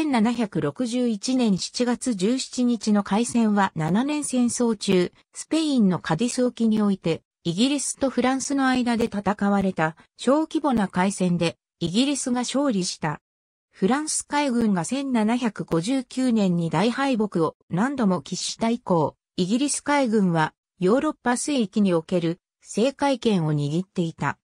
1761年7月17日の海戦は7年戦争中、スペインのカディス沖において、イギリスとフランスの間で戦われた小規模な海戦で、イギリスが勝利した。フランス海軍が1759年に大敗北を何度も喫した以降、イギリス海軍はヨーロッパ水域における政海権を握っていた。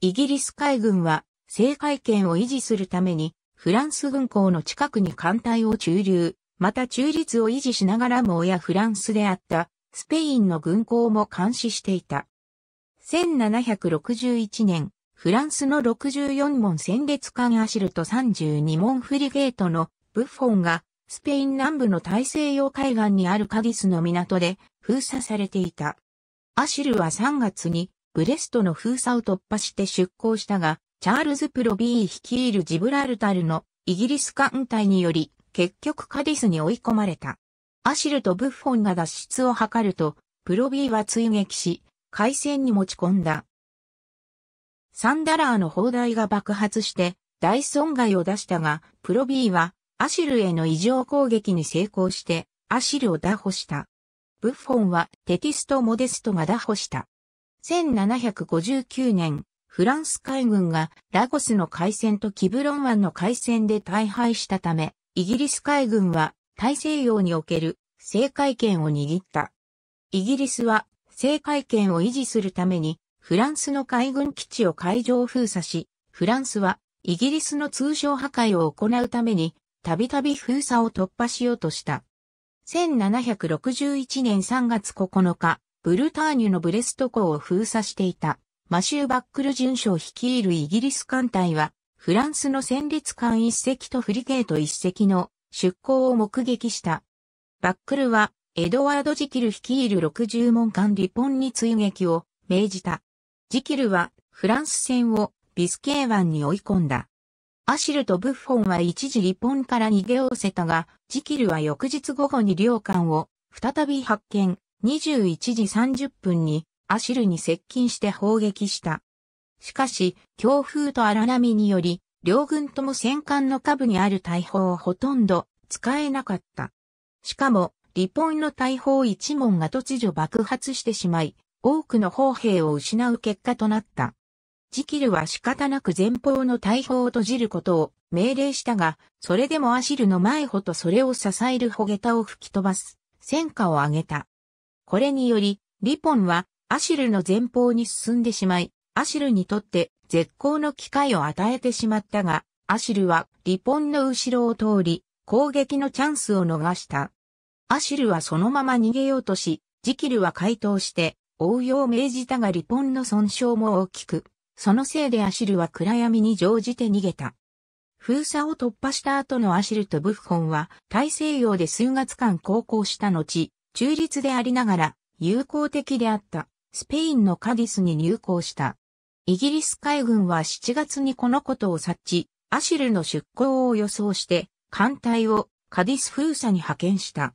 イギリス海軍は政海権を維持するためにフランス軍港の近くに艦隊を駐留、また中立を維持しながらも親フランスであったスペインの軍港も監視していた。1761年、フランスの64門戦列艦アシルと32門フリゲートのブッフォンがスペイン南部の大西洋海岸にあるカディスの港で封鎖されていた。アシルは3月にブレストの封鎖を突破して出港したが、チャールズ・プロビー率いるジブラルタルのイギリス艦隊により、結局カディスに追い込まれた。アシルとブッフォンが脱出を図ると、プロビーは追撃し、海戦に持ち込んだ。サンダラーの砲台が爆発して大損害を出したが、プロビーはアシルへの異常攻撃に成功してアシルを打破した。ブッフォンはテティスト・モデストが打破した。1759年、フランス海軍がラゴスの海戦とキブロン湾の海戦で大敗したため、イギリス海軍は大西洋における制海権を握った。イギリスは制海権を維持するためにフランスの海軍基地を海上封鎖し、フランスはイギリスの通商破壊を行うためにたびたび封鎖を突破しようとした。1761年3月9日、ブルターニュのブレスト港を封鎖していた。マシュー・バックル巡将率いるイギリス艦隊は、フランスの戦列艦一隻とフリゲート一隻の出港を目撃した。バックルは、エドワード・ジキル率いる60門艦リポンに追撃を命じた。ジキルは、フランス戦をビスケー湾に追い込んだ。アシルとブッフォンは一時リポンから逃げおせたが、ジキルは翌日午後に両艦を再び発見、21時30分にアシルに接近して砲撃した。しかし、強風と荒波により、両軍とも戦艦の下部にある大砲をほとんど使えなかった。しかも、リポンの大砲一門が突如爆発してしまい、多くの砲兵を失う結果となった。ジキルは仕方なく前方の大砲を閉じることを命令したが、それでもアシルの前ほとそれを支える穂げたを吹き飛ばす、戦果を上げた。これにより、リポンはアシルの前方に進んでしまい、アシルにとって絶好の機会を与えてしまったが、アシルはリポンの後ろを通り、攻撃のチャンスを逃した。アシルはそのまま逃げようとし、ジキルは回答して、応用を命じたがリポンの損傷も大きく、そのせいでアシルは暗闇に乗じて逃げた。封鎖を突破した後のアシルとブッホンは大西洋で数月間航行した後、中立でありながら友好的であった。スペインのカディスに入港した。イギリス海軍は7月にこのことを察知、アシルの出港を予想して、艦隊をカディス封鎖に派遣した。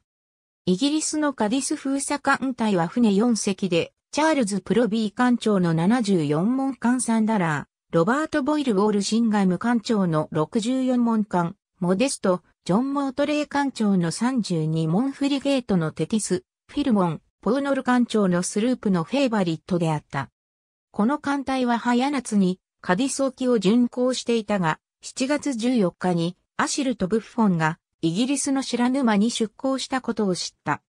イギリスのカディス封鎖艦隊は船4隻で、チャールズ・プロビー艦長の74門艦サンダラー、ロバート・ボイル・ウォール・シンガイム艦長の64門艦、モデスト、ジョン・モートレー艦長の32門フリゲートのテティス、フィルモン、ポーノル艦長のスループのフェイバリットであった。この艦隊は早夏にカディス沖を巡航していたが、7月14日にアシルとブッフォンがイギリスの知らぬ間に出航したことを知った。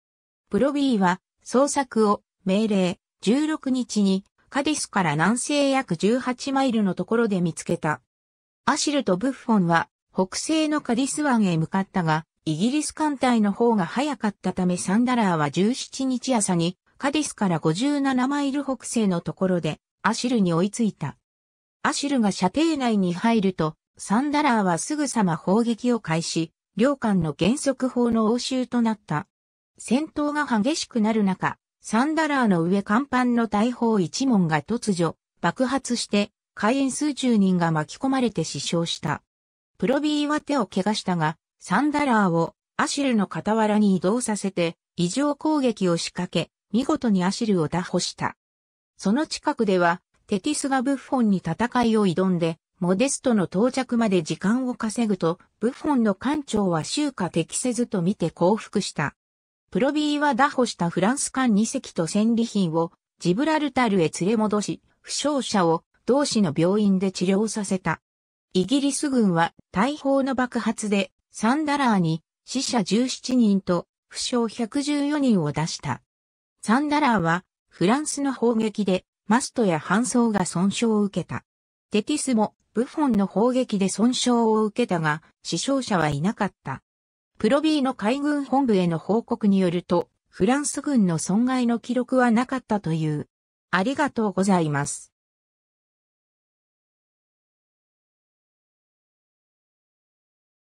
プロビーは捜索を命令16日にカディスから南西約18マイルのところで見つけた。アシルとブッフォンは北西のカディス湾へ向かったが、イギリス艦隊の方が早かったためサンダラーは17日朝にカディスから57マイル北西のところでアシルに追いついた。アシルが射程内に入ると、サンダラーはすぐさま砲撃を開始、両艦の原則砲の応酬となった。戦闘が激しくなる中、サンダラーの上甲板の大砲一門が突如、爆発して、海援数十人が巻き込まれて死傷した。プロビーは手を怪我したが、サンダラーをアシルの傍らに移動させて異常攻撃を仕掛け、見事にアシルを打破した。その近くでは、テティスがブッフォンに戦いを挑んで、モデストの到着まで時間を稼ぐと、ブッフォンの艦長は収穫適せずと見て降伏した。プロビーは打破したフランス艦2隻と戦利品をジブラルタルへ連れ戻し、負傷者を同市の病院で治療させた。イギリス軍は大砲の爆発でサンダラーに死者17人と負傷114人を出した。サンダラーはフランスの砲撃でマストや搬送が損傷を受けた。テティスもブフォンの砲撃で損傷を受けたが死傷者はいなかった。プロビーの海軍本部への報告によると、フランス軍の損害の記録はなかったという。ありがとうございます。